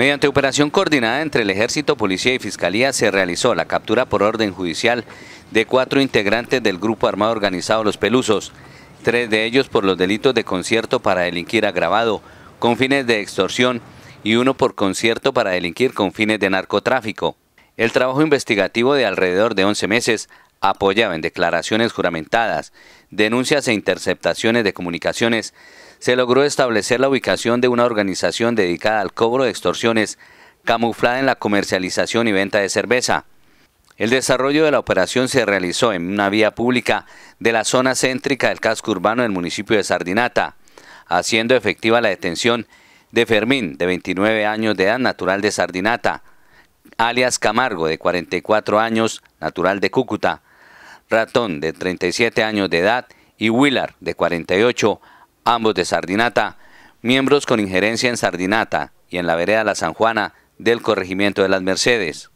Mediante operación coordinada entre el Ejército, Policía y Fiscalía se realizó la captura por orden judicial de cuatro integrantes del Grupo Armado Organizado Los Pelusos, tres de ellos por los delitos de concierto para delinquir agravado con fines de extorsión y uno por concierto para delinquir con fines de narcotráfico. El trabajo investigativo de alrededor de 11 meses apoyado en declaraciones juramentadas, denuncias e interceptaciones de comunicaciones, se logró establecer la ubicación de una organización dedicada al cobro de extorsiones camuflada en la comercialización y venta de cerveza. El desarrollo de la operación se realizó en una vía pública de la zona céntrica del casco urbano del municipio de Sardinata, haciendo efectiva la detención de Fermín, de 29 años de edad, natural de Sardinata, alias Camargo, de 44 años, natural de Cúcuta, Ratón, de 37 años de edad, y Willard, de 48, ambos de Sardinata, miembros con injerencia en Sardinata y en la vereda La San Juana del corregimiento de las Mercedes.